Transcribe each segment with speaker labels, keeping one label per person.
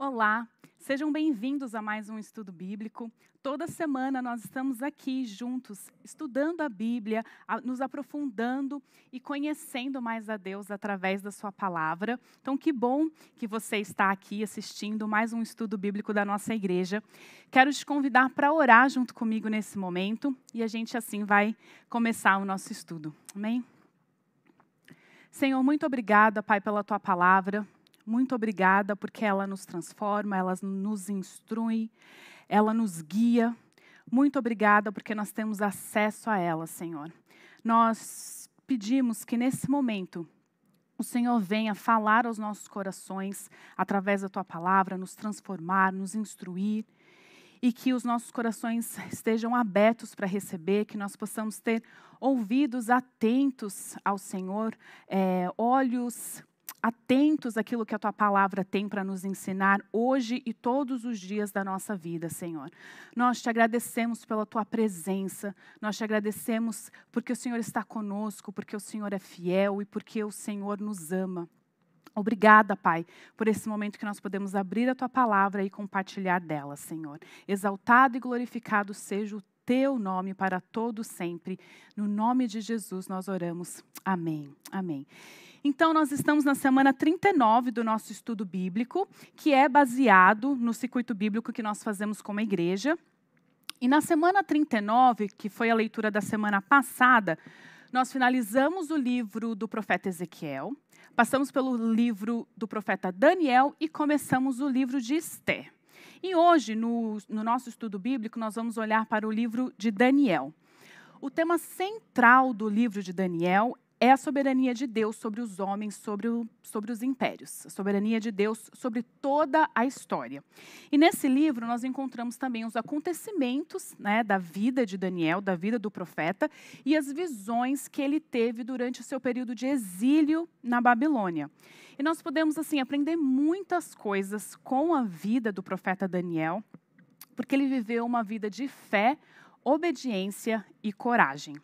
Speaker 1: Olá, sejam bem-vindos a mais um estudo bíblico. Toda semana nós estamos aqui juntos, estudando a Bíblia, nos aprofundando e conhecendo mais a Deus através da Sua palavra. Então, que bom que você está aqui assistindo mais um estudo bíblico da nossa igreja. Quero te convidar para orar junto comigo nesse momento e a gente assim vai começar o nosso estudo. Amém? Senhor, muito obrigada, Pai, pela Tua palavra muito obrigada, porque ela nos transforma, ela nos instrui, ela nos guia. Muito obrigada, porque nós temos acesso a ela, Senhor. Nós pedimos que nesse momento o Senhor venha falar aos nossos corações através da tua palavra, nos transformar, nos instruir e que os nossos corações estejam abertos para receber, que nós possamos ter ouvidos atentos ao Senhor, é, olhos atentos àquilo que a tua palavra tem para nos ensinar hoje e todos os dias da nossa vida, Senhor. Nós te agradecemos pela tua presença, nós te agradecemos porque o Senhor está conosco, porque o Senhor é fiel e porque o Senhor nos ama. Obrigada, Pai, por esse momento que nós podemos abrir a tua palavra e compartilhar dela, Senhor. Exaltado e glorificado seja o teu nome para todo sempre. No nome de Jesus nós oramos. Amém. Amém. Então, nós estamos na semana 39 do nosso estudo bíblico, que é baseado no circuito bíblico que nós fazemos como igreja. E na semana 39, que foi a leitura da semana passada, nós finalizamos o livro do profeta Ezequiel, passamos pelo livro do profeta Daniel e começamos o livro de Esther. E hoje, no, no nosso estudo bíblico, nós vamos olhar para o livro de Daniel. O tema central do livro de Daniel é a soberania de Deus sobre os homens, sobre, o, sobre os impérios, a soberania de Deus sobre toda a história. E nesse livro nós encontramos também os acontecimentos né, da vida de Daniel, da vida do profeta, e as visões que ele teve durante o seu período de exílio na Babilônia. E nós podemos assim aprender muitas coisas com a vida do profeta Daniel, porque ele viveu uma vida de fé, obediência e coragem.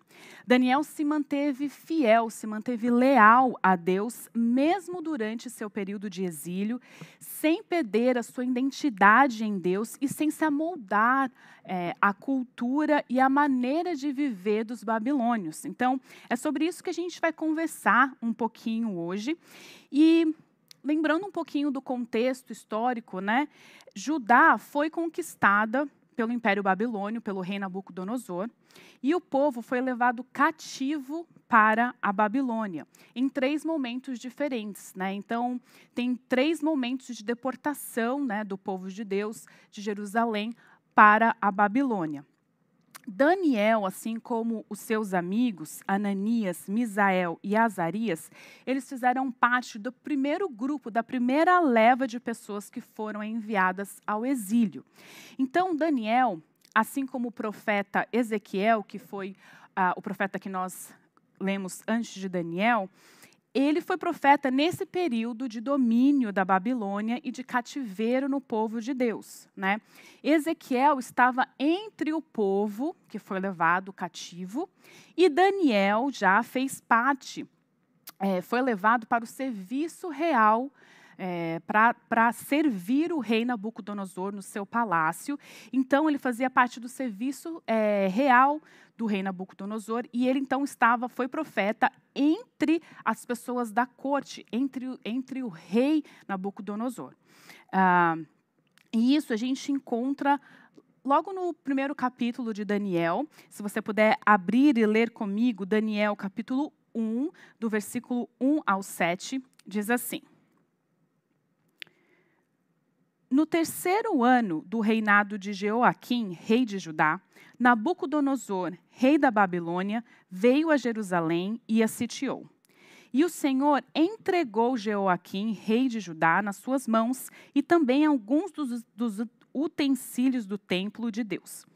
Speaker 1: Daniel se manteve fiel, se manteve leal a Deus, mesmo durante seu período de exílio, sem perder a sua identidade em Deus e sem se amoldar é, à cultura e à maneira de viver dos babilônios. Então, é sobre isso que a gente vai conversar um pouquinho hoje. E lembrando um pouquinho do contexto histórico, né? Judá foi conquistada pelo Império Babilônio, pelo rei Nabucodonosor, e o povo foi levado cativo para a Babilônia, em três momentos diferentes. Né? Então, tem três momentos de deportação né, do povo de Deus de Jerusalém para a Babilônia. Daniel, assim como os seus amigos, Ananias, Misael e Azarias, eles fizeram parte do primeiro grupo, da primeira leva de pessoas que foram enviadas ao exílio. Então, Daniel, assim como o profeta Ezequiel, que foi ah, o profeta que nós lemos antes de Daniel, ele foi profeta nesse período de domínio da Babilônia e de cativeiro no povo de Deus. Né? Ezequiel estava entre o povo que foi levado cativo e Daniel já fez parte, é, foi levado para o serviço real é, para servir o rei Nabucodonosor no seu palácio. Então, ele fazia parte do serviço é, real do rei Nabucodonosor, e ele então estava, foi profeta entre as pessoas da corte, entre, entre o rei Nabucodonosor. Ah, e isso a gente encontra logo no primeiro capítulo de Daniel, se você puder abrir e ler comigo, Daniel capítulo 1, do versículo 1 ao 7, diz assim: no terceiro ano do reinado de Jeoaquim, rei de Judá, Nabucodonosor, rei da Babilônia, veio a Jerusalém e a sitiou. E o Senhor entregou Jeoaquim, rei de Judá, nas suas mãos e também alguns dos, dos utensílios do templo de Deus.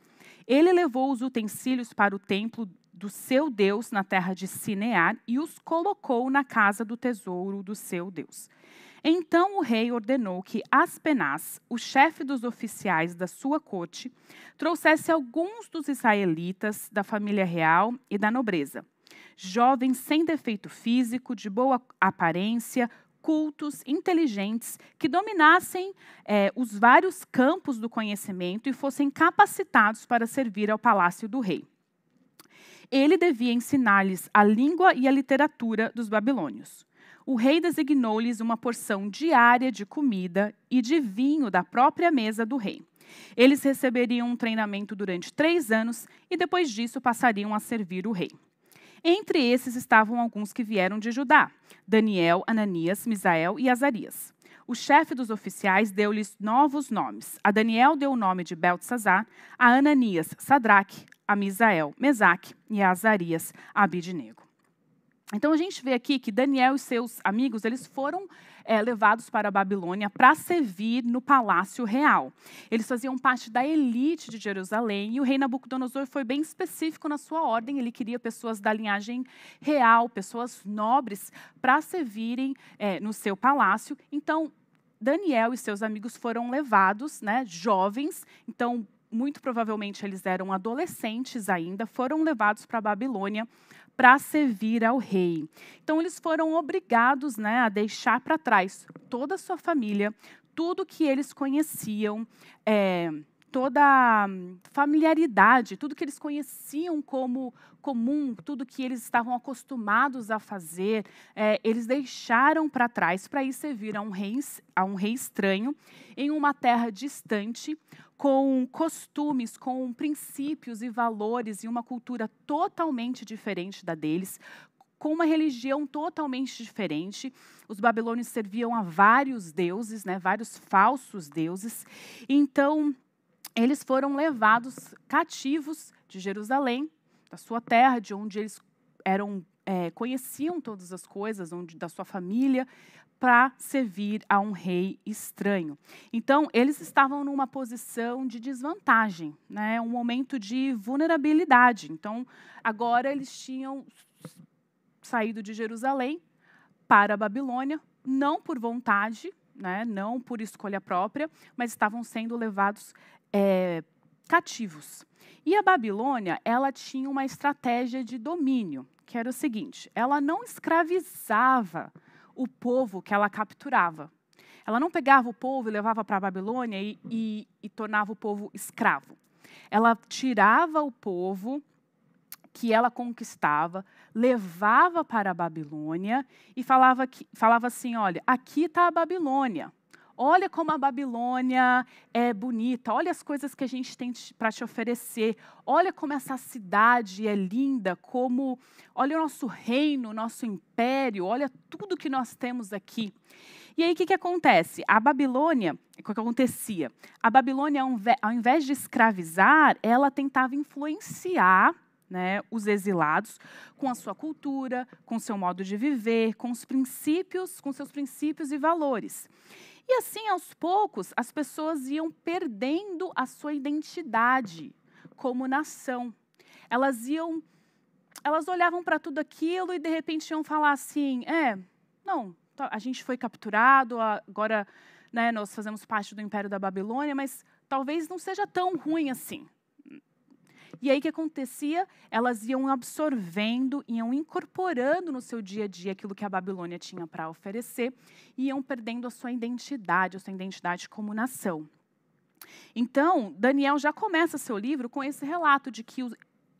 Speaker 1: Ele levou os utensílios para o templo do seu Deus na terra de Sinear e os colocou na casa do tesouro do seu Deus. Então o rei ordenou que Aspenaz, o chefe dos oficiais da sua corte, trouxesse alguns dos israelitas da família real e da nobreza, jovens sem defeito físico, de boa aparência, cultos, inteligentes, que dominassem eh, os vários campos do conhecimento e fossem capacitados para servir ao palácio do rei. Ele devia ensinar-lhes a língua e a literatura dos babilônios o rei designou-lhes uma porção diária de comida e de vinho da própria mesa do rei. Eles receberiam um treinamento durante três anos e depois disso passariam a servir o rei. Entre esses estavam alguns que vieram de Judá: Daniel, Ananias, Misael e Azarias. O chefe dos oficiais deu-lhes novos nomes. A Daniel deu o nome de Beltzazar, a Ananias, Sadraque, a Misael, Mesaque e a Azarias, Abidnego. Então a gente vê aqui que Daniel e seus amigos eles foram é, levados para a Babilônia para servir no palácio real. Eles faziam parte da elite de Jerusalém e o rei Nabucodonosor foi bem específico na sua ordem. Ele queria pessoas da linhagem real, pessoas nobres, para servirem é, no seu palácio. Então Daniel e seus amigos foram levados, né, jovens. Então muito provavelmente eles eram adolescentes ainda, foram levados para a Babilônia para servir ao rei. Então, eles foram obrigados né, a deixar para trás toda a sua família, tudo que eles conheciam. É, toda a familiaridade, tudo que eles conheciam como comum, tudo que eles estavam acostumados a fazer, é, eles deixaram para trás para ir servir a um, rei, a um rei estranho em uma terra distante, com costumes, com princípios e valores e uma cultura totalmente diferente da deles, com uma religião totalmente diferente. Os babilônios serviam a vários deuses, né, vários falsos deuses. Então, eles foram levados cativos de Jerusalém, da sua terra, de onde eles eram é, conheciam todas as coisas, onde da sua família, para servir a um rei estranho. Então, eles estavam numa posição de desvantagem, né? um momento de vulnerabilidade. Então, agora eles tinham saído de Jerusalém para a Babilônia, não por vontade, né? não por escolha própria, mas estavam sendo levados é, cativos. E a Babilônia, ela tinha uma estratégia de domínio, que era o seguinte: ela não escravizava o povo que ela capturava. Ela não pegava o povo e levava para a Babilônia e, e, e tornava o povo escravo. Ela tirava o povo que ela conquistava, levava para a Babilônia e falava, que, falava assim: olha, aqui está a Babilônia. Olha como a Babilônia é bonita, olha as coisas que a gente tem para te oferecer, olha como essa cidade é linda, como olha o nosso reino, o nosso império, olha tudo que nós temos aqui. E aí o que, que acontece? A Babilônia, o que acontecia? A Babilônia, ao invés de escravizar, ela tentava influenciar né, os exilados com a sua cultura, com seu modo de viver, com os princípios, com seus princípios e valores. E assim, aos poucos, as pessoas iam perdendo a sua identidade como nação. Elas iam, elas olhavam para tudo aquilo e de repente iam falar assim: é, não, tá, a gente foi capturado, agora né, nós fazemos parte do Império da Babilônia, mas talvez não seja tão ruim assim. E aí o que acontecia? Elas iam absorvendo, iam incorporando no seu dia a dia aquilo que a Babilônia tinha para oferecer e iam perdendo a sua identidade, a sua identidade como nação. Então, Daniel já começa seu livro com esse relato de que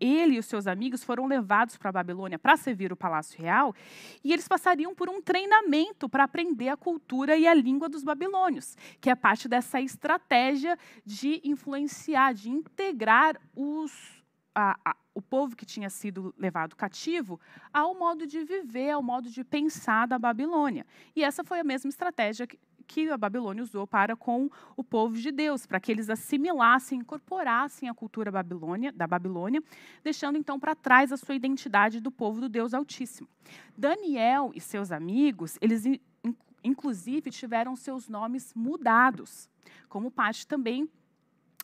Speaker 1: ele e os seus amigos foram levados para a Babilônia para servir o palácio real, e eles passariam por um treinamento para aprender a cultura e a língua dos babilônios, que é parte dessa estratégia de influenciar, de integrar os, a, a, o povo que tinha sido levado cativo ao modo de viver, ao modo de pensar da Babilônia. E essa foi a mesma estratégia que, que a Babilônia usou para com o povo de Deus, para que eles assimilassem, incorporassem a cultura Babilônia, da Babilônia, deixando então para trás a sua identidade do povo do Deus Altíssimo. Daniel e seus amigos, eles inclusive tiveram seus nomes mudados, como parte também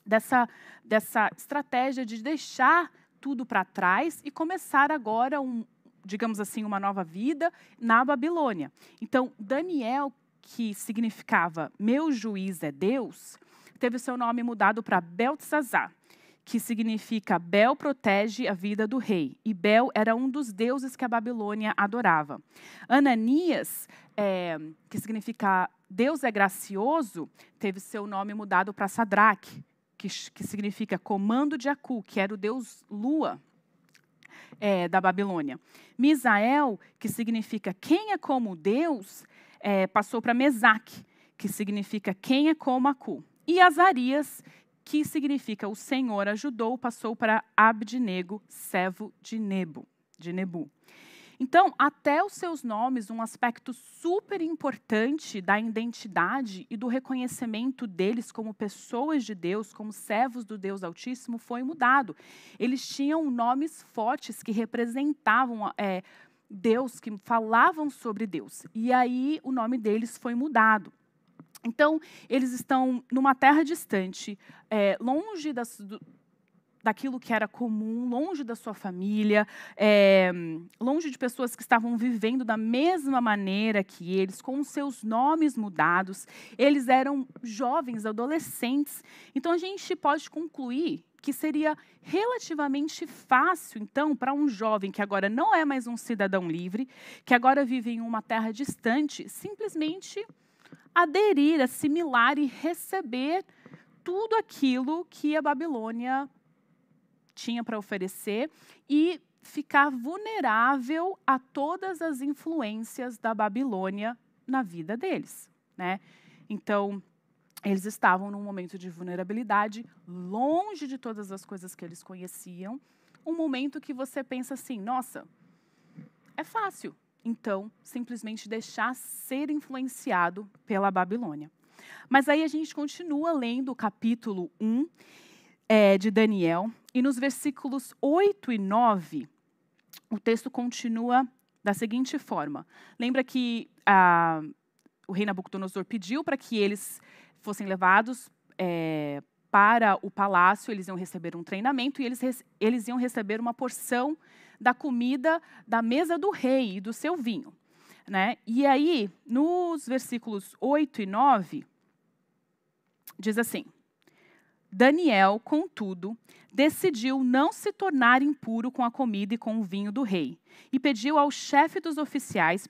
Speaker 1: dessa, dessa estratégia de deixar tudo para trás e começar agora um, digamos assim, uma nova vida na Babilônia. Então, Daniel que significava meu juiz é Deus, teve seu nome mudado para Beltzazar, que significa Bel protege a vida do rei. E Bel era um dos deuses que a Babilônia adorava. Ananias, é, que significa Deus é gracioso, teve seu nome mudado para Sadraque, que, que, significa comando de Acu, que era o deus Lua. É, da Babilônia. Misael, que significa quem é como Deus, é, passou para Mesaque, que significa quem é como Acu. E Azarias, que significa o Senhor ajudou, passou para Abdinego, servo de Nebo, de Nebu. Então, até os seus nomes, um aspecto super importante da identidade e do reconhecimento deles como pessoas de Deus, como servos do Deus Altíssimo, foi mudado. Eles tinham nomes fortes que representavam é, Deus, que falavam sobre Deus. E aí o nome deles foi mudado. Então, eles estão numa terra distante, é, longe das, do, daquilo que era comum, longe da sua família, é, longe de pessoas que estavam vivendo da mesma maneira que eles, com seus nomes mudados. Eles eram jovens, adolescentes. Então, a gente pode concluir que seria relativamente fácil, então, para um jovem que agora não é mais um cidadão livre, que agora vive em uma terra distante, simplesmente aderir, assimilar e receber tudo aquilo que a Babilônia tinha para oferecer e ficar vulnerável a todas as influências da Babilônia na vida deles, né? Então, eles estavam num momento de vulnerabilidade, longe de todas as coisas que eles conheciam. Um momento que você pensa assim: nossa, é fácil. Então, simplesmente deixar ser influenciado pela Babilônia. Mas aí a gente continua lendo o capítulo 1 é, de Daniel, e nos versículos 8 e 9, o texto continua da seguinte forma. Lembra que a, ah, o rei Nabucodonosor pediu para que eles fossem levados é, para o palácio, eles iam receber um treinamento e eles, eles iam receber uma porção da comida da mesa do rei e do seu vinho. Né? E aí, nos versículos 8 e 9, diz assim: Daniel, contudo, decidiu não se tornar impuro com a comida e com o vinho do rei, e pediu ao chefe dos oficiais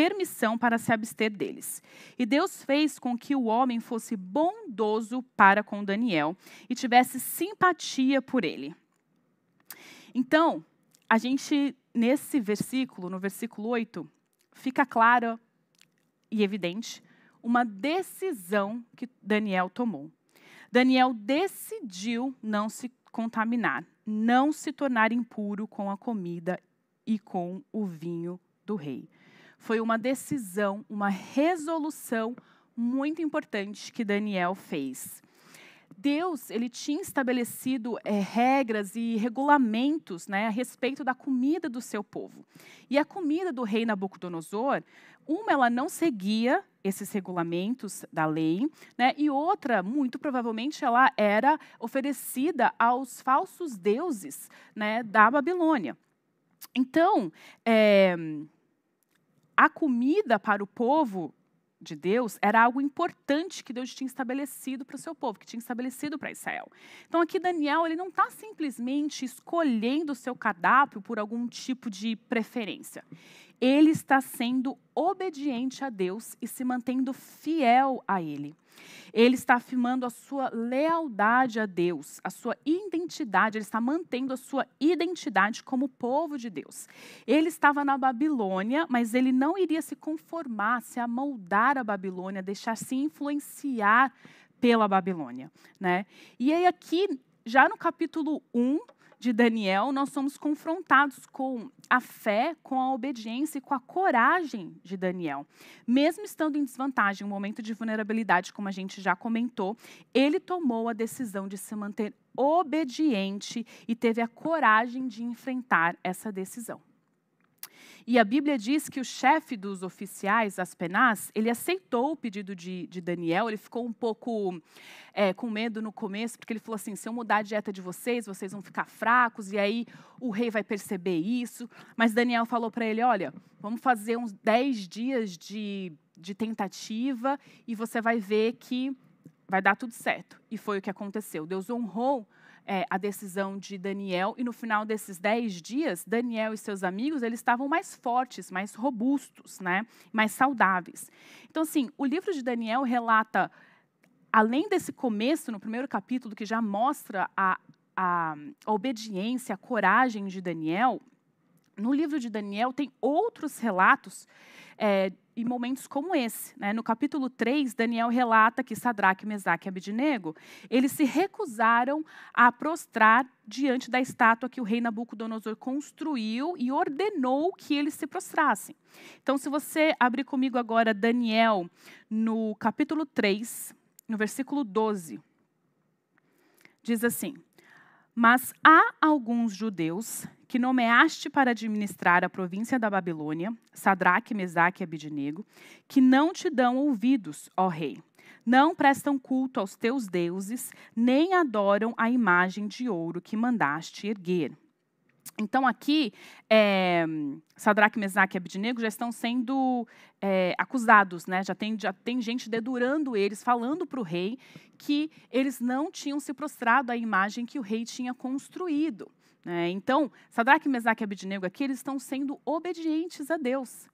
Speaker 1: permissão para se abster deles. E Deus fez com que o homem fosse bondoso para com Daniel e tivesse simpatia por ele. Então, a gente, nesse versículo, no versículo 8, fica clara e evidente uma decisão que Daniel tomou. Daniel decidiu não se contaminar, não se tornar impuro com a comida e com o vinho do rei foi uma decisão, uma resolução muito importante que Daniel fez. Deus ele tinha estabelecido é, regras e regulamentos né, a respeito da comida do seu povo. E a comida do rei Nabucodonosor, uma, ela não seguia esses regulamentos da lei, né, e outra, muito provavelmente, ela era oferecida aos falsos deuses né, da Babilônia. Então, é, a comida para o povo de Deus era algo importante que Deus tinha estabelecido para o seu povo, que tinha estabelecido para Israel. Então aqui Daniel ele não está simplesmente escolhendo o seu cardápio por algum tipo de preferência. Ele está sendo obediente a Deus e se mantendo fiel a Ele. Ele está afirmando a sua lealdade a Deus, a sua identidade, ele está mantendo a sua identidade como povo de Deus. Ele estava na Babilônia, mas ele não iria se conformar, se amoldar à Babilônia, deixar-se influenciar pela Babilônia. Né? E aí, aqui, já no capítulo 1, de Daniel, nós somos confrontados com a fé, com a obediência e com a coragem de Daniel. Mesmo estando em desvantagem, um momento de vulnerabilidade, como a gente já comentou, ele tomou a decisão de se manter obediente e teve a coragem de enfrentar essa decisão. E a Bíblia diz que o chefe dos oficiais, Aspenaz, ele aceitou o pedido de, de Daniel, ele ficou um pouco é, com medo no começo, porque ele falou assim, se eu mudar a dieta de vocês, vocês vão ficar fracos, e aí o rei vai perceber isso. Mas Daniel falou para ele, olha, vamos fazer uns 10 dias de, de tentativa e você vai ver que vai dar tudo certo. E foi o que aconteceu. Deus honrou é, a decisão de Daniel e no final desses dez dias, Daniel e seus amigos eles estavam mais fortes, mais robustos, né? Mais saudáveis. Então, assim, o livro de Daniel relata, além desse começo no primeiro capítulo que já mostra a a, a obediência, a coragem de Daniel, no livro de Daniel tem outros relatos é, em momentos como esse. Né? No capítulo 3, Daniel relata que Sadraque, Mesaque e Abednego, eles se recusaram a prostrar diante da estátua que o rei Nabucodonosor construiu e ordenou que eles se prostrassem. Então, se você abrir comigo agora Daniel, no capítulo 3, no versículo 12, diz assim, Mas há alguns judeus que nomeaste para administrar a província da Babilônia, Sadraque, Mesaque e Abidinego, que não te dão ouvidos, ó rei. Não prestam culto aos teus deuses, nem adoram a imagem de ouro que mandaste erguer. Então, aqui, é, Sadraque, Mesaque e Abednego já estão sendo é, acusados, né? já, tem, já tem gente dedurando eles, falando para o rei que eles não tinham se prostrado à imagem que o rei tinha construído. Né? então, Sadraque, Mesaque e Abednego aqui, eles estão sendo obedientes a Deus.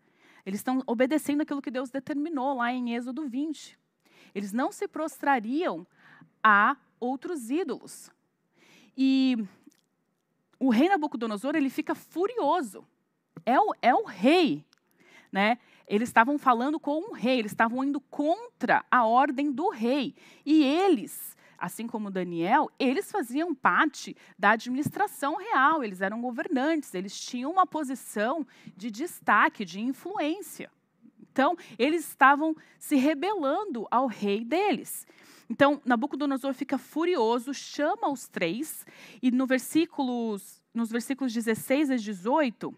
Speaker 1: Eles estão obedecendo aquilo que Deus determinou lá em Êxodo 20. Eles não se prostrariam a outros ídolos. E o rei Nabucodonosor, ele fica furioso. É o, é o rei, né? Eles estavam falando com o rei, eles estavam indo contra a ordem do rei. E eles assim como Daniel, eles faziam parte da administração real, eles eram governantes, eles tinham uma posição de destaque, de influência. Então, eles estavam se rebelando ao rei deles. Então, Nabucodonosor fica furioso, chama os três, e no versículos, nos versículos 16 a 18,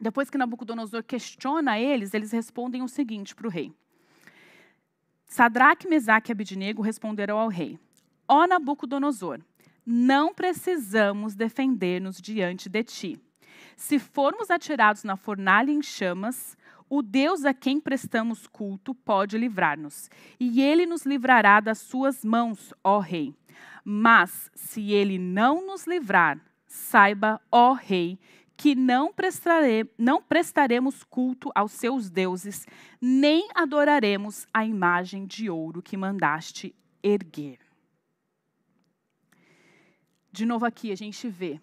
Speaker 1: depois que Nabucodonosor questiona eles, eles respondem o seguinte para o rei. Sadraque, Mesaque e Abidnego responderam ao rei: Ó Nabucodonosor, não precisamos defender-nos diante de ti. Se formos atirados na fornalha em chamas, o Deus a quem prestamos culto pode livrar-nos, e ele nos livrará das suas mãos, ó Rei. Mas, se ele não nos livrar, saiba, ó Rei, que não, prestare, não prestaremos culto aos seus deuses, nem adoraremos a imagem de ouro que mandaste erguer. De novo aqui a gente vê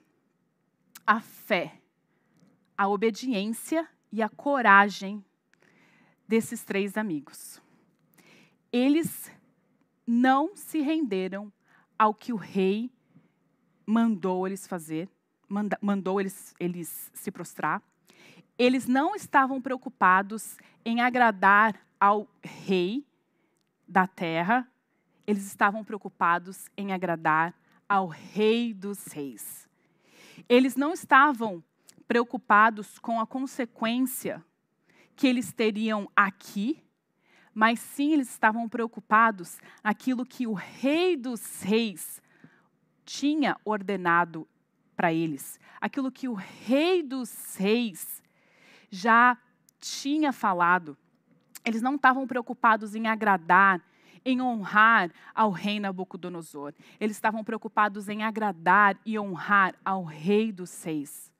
Speaker 1: a fé, a obediência e a coragem desses três amigos. Eles não se renderam ao que o rei mandou eles fazer, manda, mandou eles, eles se prostrar. Eles não estavam preocupados em agradar ao rei da terra, eles estavam preocupados em agradar ao Rei dos Reis. Eles não estavam preocupados com a consequência que eles teriam aqui, mas sim eles estavam preocupados aquilo que o Rei dos Reis tinha ordenado para eles, aquilo que o Rei dos Reis já tinha falado. Eles não estavam preocupados em agradar, em honrar ao rei Nabucodonosor. Eles estavam preocupados em agradar e honrar ao rei dos seis,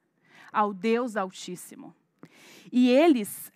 Speaker 1: ao Deus Altíssimo. E eles,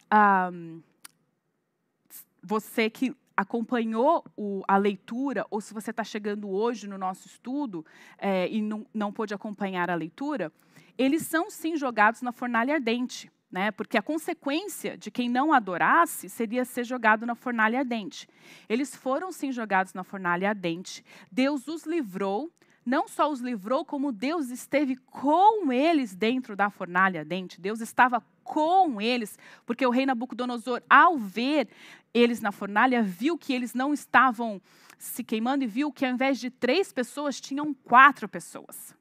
Speaker 1: você que acompanhou o, a leitura, ou se você está chegando hoje no nosso estudo é, e não, não pôde acompanhar a leitura, eles são sim jogados na fornalha ardente né? Porque a consequência de quem não adorasse seria ser jogado na fornalha ardente. Eles foram sim jogados na fornalha ardente. Deus os livrou, não só os livrou, como Deus esteve com eles dentro da fornalha ardente. Deus estava com eles, porque o rei Nabucodonosor, ao ver eles na fornalha, viu que eles não estavam se queimando e viu que ao invés de três pessoas, tinham quatro pessoas.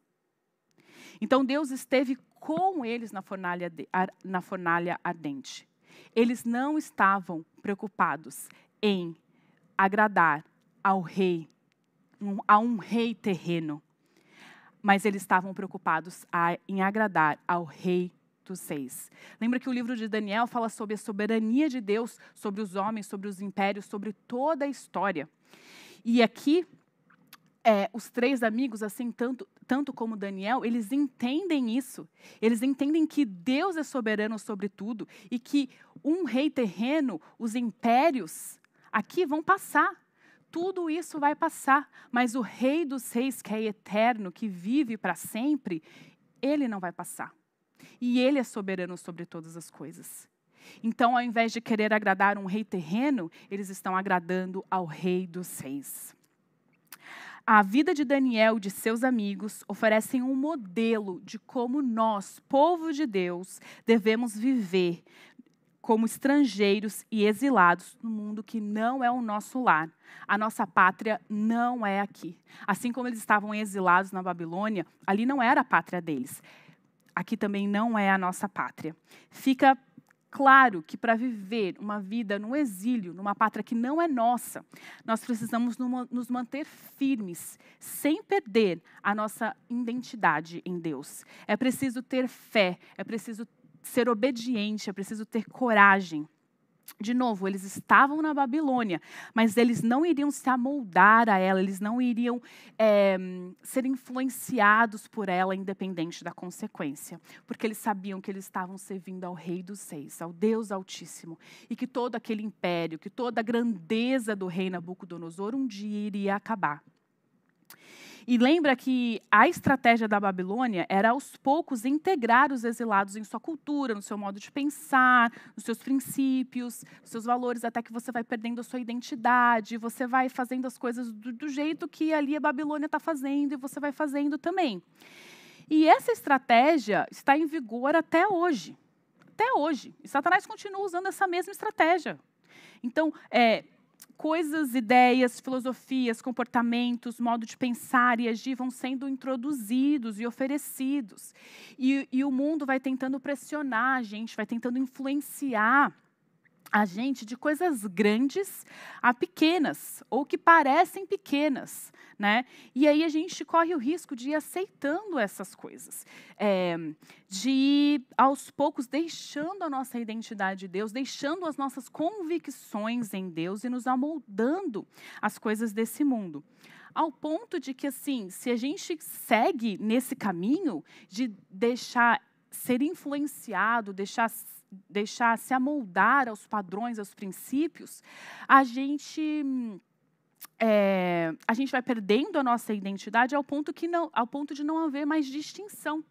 Speaker 1: Então Deus esteve com eles na fornalha, de, na fornalha ardente. Eles não estavam preocupados em agradar ao rei, um, a um rei terreno, mas eles estavam preocupados a, em agradar ao rei dos seis. Lembra que o livro de Daniel fala sobre a soberania de Deus sobre os homens, sobre os impérios, sobre toda a história. E aqui é, os três amigos, assim, tanto, tanto como Daniel, eles entendem isso. Eles entendem que Deus é soberano sobre tudo e que um rei terreno, os impérios, aqui vão passar. Tudo isso vai passar, mas o rei dos reis, que é eterno, que vive para sempre, ele não vai passar. E ele é soberano sobre todas as coisas. Então, ao invés de querer agradar um rei terreno, eles estão agradando ao rei dos reis. A vida de Daniel e de seus amigos oferecem um modelo de como nós, povo de Deus, devemos viver como estrangeiros e exilados no mundo que não é o nosso lar. A nossa pátria não é aqui. Assim como eles estavam exilados na Babilônia, ali não era a pátria deles. Aqui também não é a nossa pátria. Fica claro que para viver uma vida no exílio, numa pátria que não é nossa, nós precisamos nos manter firmes, sem perder a nossa identidade em Deus. É preciso ter fé, é preciso ser obediente, é preciso ter coragem. De novo, eles estavam na Babilônia, mas eles não iriam se amoldar a ela, eles não iriam é, ser influenciados por ela, independente da consequência, porque eles sabiam que eles estavam servindo ao Rei dos Seis, ao Deus Altíssimo, e que todo aquele império, que toda a grandeza do rei Nabucodonosor um dia iria acabar. E lembra que a estratégia da Babilônia era aos poucos integrar os exilados em sua cultura, no seu modo de pensar, nos seus princípios, nos seus valores, até que você vai perdendo a sua identidade, você vai fazendo as coisas do, do jeito que ali a Babilônia está fazendo e você vai fazendo também. E essa estratégia está em vigor até hoje. Até hoje. E Satanás continua usando essa mesma estratégia. Então, é, coisas, ideias, filosofias, comportamentos, modo de pensar e agir vão sendo introduzidos e oferecidos. E, e o mundo vai tentando pressionar a gente, vai tentando influenciar a gente de coisas grandes a pequenas, ou que parecem pequenas né? E aí a gente corre o risco de ir aceitando essas coisas, é, de ir aos poucos deixando a nossa identidade de Deus, deixando as nossas convicções em Deus e nos amoldando às coisas desse mundo ao ponto de que, assim, se a gente segue nesse caminho de deixar ser influenciado, deixar, deixar se amoldar aos padrões, aos princípios, a gente hum, é, a gente vai perdendo a nossa identidade ao ponto, que não, ao ponto de não haver mais distinção.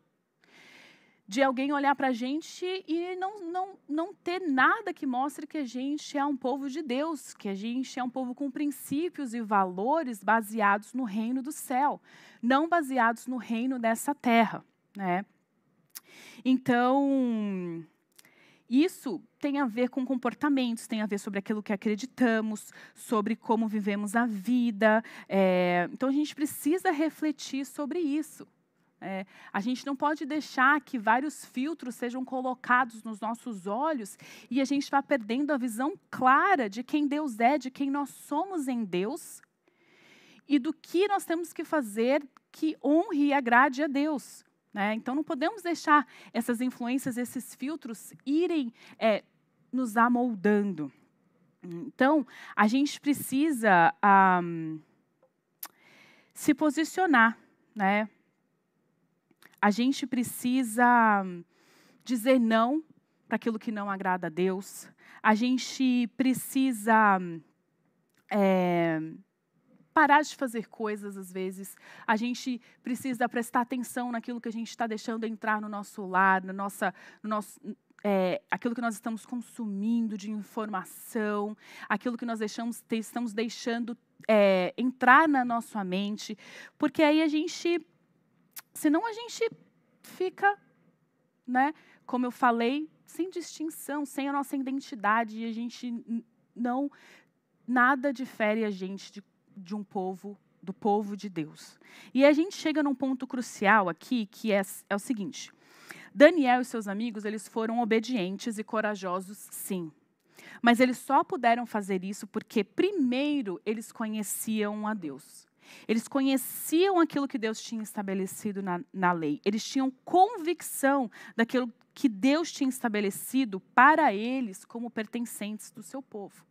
Speaker 1: De alguém olhar para a gente e não, não, não ter nada que mostre que a gente é um povo de Deus, que a gente é um povo com princípios e valores baseados no reino do céu, não baseados no reino dessa terra. Né? Então, isso tem a ver com comportamentos, tem a ver sobre aquilo que acreditamos, sobre como vivemos a vida. É, então a gente precisa refletir sobre isso. É, a gente não pode deixar que vários filtros sejam colocados nos nossos olhos e a gente vá tá perdendo a visão clara de quem Deus é, de quem nós somos em Deus e do que nós temos que fazer que honre e agrade a Deus. Né? Então, não podemos deixar essas influências, esses filtros irem é, nos amoldando. Então, a gente precisa um, se posicionar, né? A gente precisa dizer não para aquilo que não agrada a Deus. A gente precisa é, parar de fazer coisas às vezes. A gente precisa prestar atenção naquilo que a gente está deixando entrar no nosso lar, na nossa, no nosso, é, aquilo que nós estamos consumindo de informação, aquilo que nós deixamos, estamos deixando é, entrar na nossa mente, porque aí a gente, senão a gente fica, né? Como eu falei, sem distinção, sem a nossa identidade, e a gente não nada difere a gente de de um povo, do povo de Deus. E a gente chega num ponto crucial aqui, que é, é o seguinte: Daniel e seus amigos, eles foram obedientes e corajosos, sim. Mas eles só puderam fazer isso porque primeiro eles conheciam a Deus. Eles conheciam aquilo que Deus tinha estabelecido na, na, lei. Eles tinham convicção daquilo que Deus tinha estabelecido para eles como pertencentes do seu povo.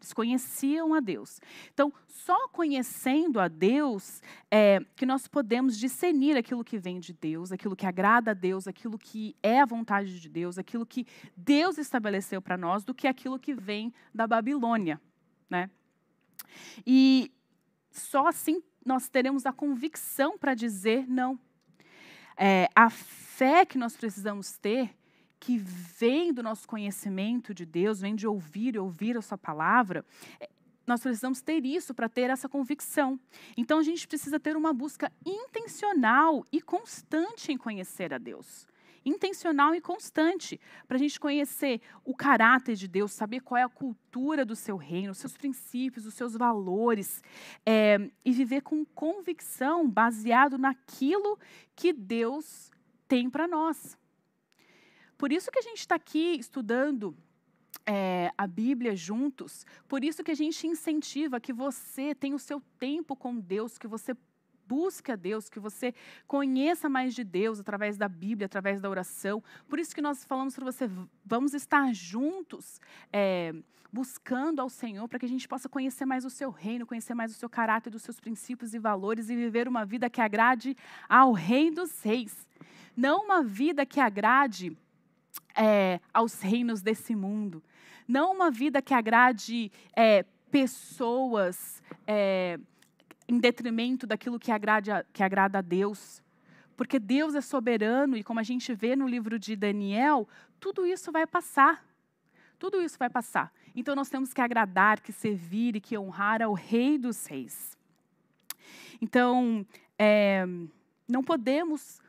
Speaker 1: Eles conheciam a Deus. Então, só conhecendo a Deus é, que nós podemos discernir aquilo que vem de Deus, aquilo que agrada a Deus, aquilo que é a vontade de Deus, aquilo que Deus estabeleceu para nós, do que aquilo que vem da Babilônia, né? E só assim nós teremos a convicção para dizer não. É, a fé que nós precisamos ter que vem do nosso conhecimento de Deus, vem de ouvir e ouvir a sua palavra, é, nós precisamos ter isso para ter essa convicção. Então a gente precisa ter uma busca intencional e constante em conhecer a Deus. Intencional e constante, para a gente conhecer o caráter de Deus, saber qual é a cultura do seu reino, os seus princípios, os seus valores, é, e viver com convicção baseado naquilo que Deus tem para nós. Por isso que a gente está aqui estudando é, a Bíblia juntos, por isso que a gente incentiva que você tenha o seu tempo com Deus, que você busque a Deus, que você conheça mais de Deus através da Bíblia, através da oração. Por isso que nós falamos para você, vamos estar juntos é, buscando ao Senhor para que a gente possa conhecer mais o seu reino, conhecer mais o seu caráter, dos seus princípios e valores e viver uma vida que agrade ao Rei dos Reis. Não uma vida que agrade é, aos reinos desse mundo. Não uma vida que agrade é, pessoas é, em detrimento daquilo que, agrade a, que agrada a Deus. Porque Deus é soberano e, como a gente vê no livro de Daniel, tudo isso vai passar. Tudo isso vai passar. Então nós temos que agradar, que servir e que honrar ao Rei dos Reis. Então, é, não podemos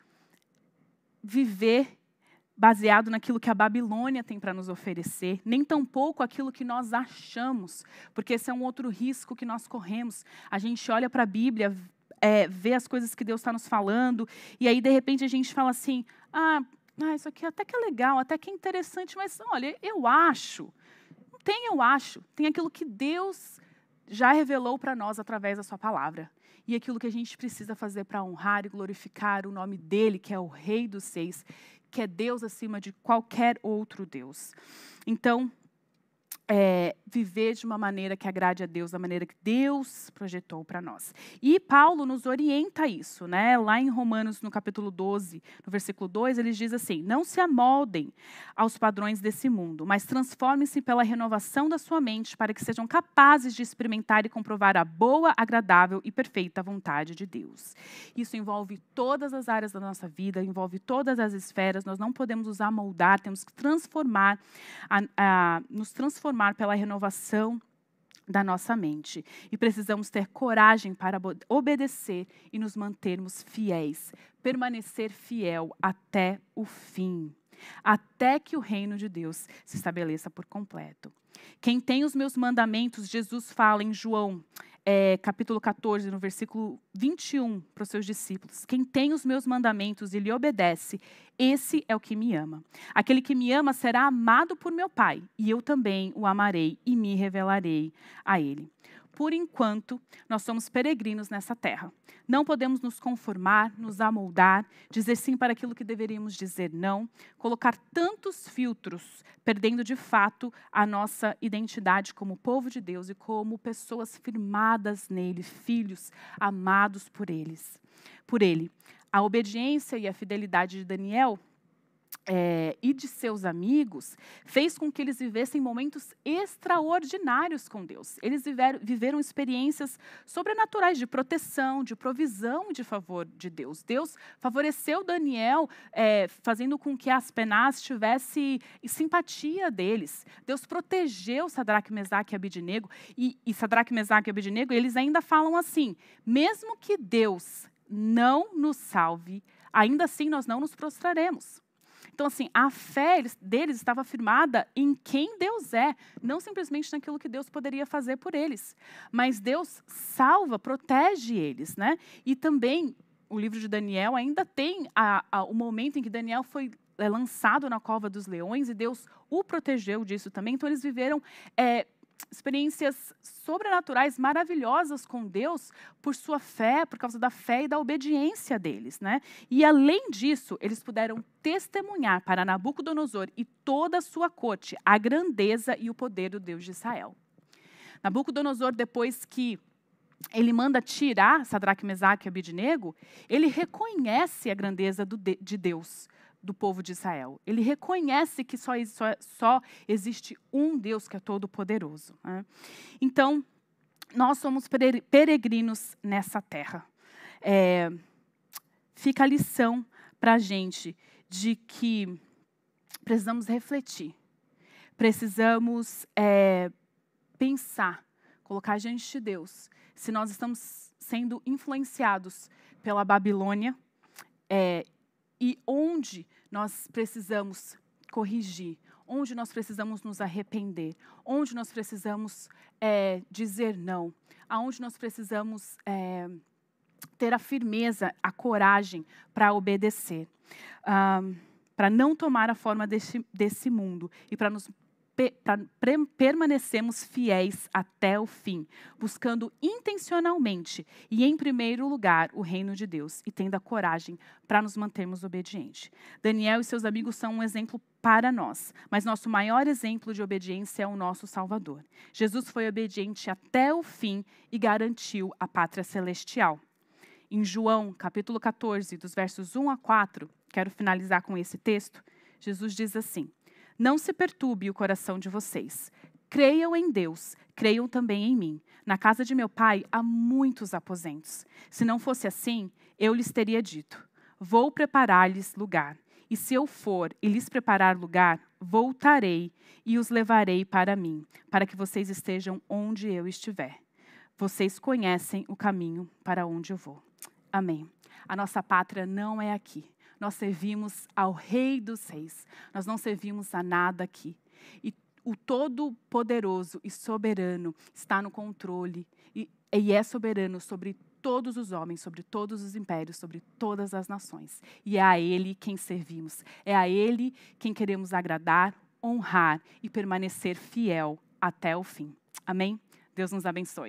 Speaker 1: viver baseado naquilo que a Babilônia tem para nos oferecer, nem tampouco aquilo que nós achamos, porque esse é um outro risco que nós corremos. A gente olha para a Bíblia, é, vê as coisas que Deus está nos falando, e aí de repente a gente fala assim: ah, ah, isso aqui até que é legal, até que é interessante, mas olha, eu acho. Não tem eu acho, tem aquilo que Deus já revelou para nós através da Sua palavra e aquilo que a gente precisa fazer para honrar e glorificar o nome dele, que é o Rei dos Seis, que é Deus acima de qualquer outro Deus. Então, é, viver de uma maneira que agrade a Deus, da maneira que Deus projetou para nós. E Paulo nos orienta isso, né? Lá em Romanos, no capítulo 12, no versículo 2, ele diz assim: Não se amoldem aos padrões desse mundo, mas transformem-se pela renovação da sua mente para que sejam capazes de experimentar e comprovar a boa, agradável e perfeita vontade de Deus. Isso envolve todas as áreas da nossa vida, envolve todas as esferas. Nós não podemos usar moldar, temos que transformar, a, a, nos transformar transformar pela renovação da nossa mente. E precisamos ter coragem para obedecer e nos mantermos fiéis, permanecer fiel até o fim até que o reino de Deus se estabeleça por completo. Quem tem os meus mandamentos, Jesus fala em João, é, capítulo 14, no versículo 21, para os seus discípulos: Quem tem os meus mandamentos e lhe obedece, esse é o que me ama. Aquele que me ama será amado por meu Pai, e eu também o amarei e me revelarei a ele por enquanto, nós somos peregrinos nessa terra. Não podemos nos conformar, nos amoldar, dizer sim para aquilo que deveríamos dizer não, colocar tantos filtros, perdendo de fato a nossa identidade como povo de Deus e como pessoas firmadas nele, filhos amados por eles. Por ele. A obediência e a fidelidade de Daniel é, e de seus amigos fez com que eles vivessem momentos extraordinários com Deus. Eles viveram, viveram experiências sobrenaturais de proteção, de provisão de favor de Deus. Deus favoreceu Daniel, é, fazendo com que as penas tivesse simpatia deles. Deus protegeu Sadraque, Mesaque e Abidinego. E, e Sadraque, Mesaque e Abidinego, eles ainda falam assim, mesmo que Deus não nos salve, ainda assim nós não nos prostraremos. Então, assim, a fé deles estava firmada em quem Deus é, não simplesmente naquilo que Deus poderia fazer por eles. Mas Deus salva, protege eles, né? E também o livro de Daniel ainda tem a, a, o momento em que Daniel foi é, lançado na cova dos leões e Deus o protegeu disso também. Então, eles viveram. É, experiências sobrenaturais maravilhosas com Deus por sua fé, por causa da fé e da obediência deles, né? E além disso, eles puderam testemunhar para Nabucodonosor e toda a sua corte a grandeza e o poder do Deus de Israel. Nabucodonosor depois que ele manda tirar Sadraque, Mesaque e Abidnego, ele reconhece a grandeza de Deus do povo de Israel. Ele reconhece que só, só, só existe um Deus que é todo-poderoso. Né? Então, nós somos peregrinos nessa terra. É, fica a lição para a gente de que precisamos refletir, precisamos é, pensar, colocar diante de Deus se nós estamos sendo influenciados pela Babilônia. É, e onde nós precisamos corrigir, onde nós precisamos nos arrepender, onde nós precisamos é, dizer não, aonde nós precisamos é, ter a firmeza, a coragem para obedecer. Um, para não tomar a forma desse, desse mundo e para nos Tá, permanecemos fiéis até o fim, buscando intencionalmente e em primeiro lugar o reino de Deus e tendo a coragem para nos mantermos obedientes. Daniel e seus amigos são um exemplo para nós, mas nosso maior exemplo de obediência é o nosso Salvador. Jesus foi obediente até o fim e garantiu a pátria celestial. Em João, capítulo 14, dos versos 1 a 4, quero finalizar com esse texto. Jesus diz assim: não se perturbe o coração de vocês. Creiam em Deus, creiam também em mim. Na casa de meu pai há muitos aposentos. Se não fosse assim, eu lhes teria dito: Vou preparar-lhes lugar. E se eu for e lhes preparar lugar, voltarei e os levarei para mim, para que vocês estejam onde eu estiver. Vocês conhecem o caminho para onde eu vou. Amém. A nossa pátria não é aqui nós servimos ao Rei dos Reis. Nós não servimos a nada aqui. E o Todo-Poderoso e Soberano está no controle e, e é soberano sobre todos os homens, sobre todos os impérios, sobre todas as nações. E é a Ele quem servimos. É a Ele quem queremos agradar, honrar e permanecer fiel até o fim. Amém? Deus nos abençoe.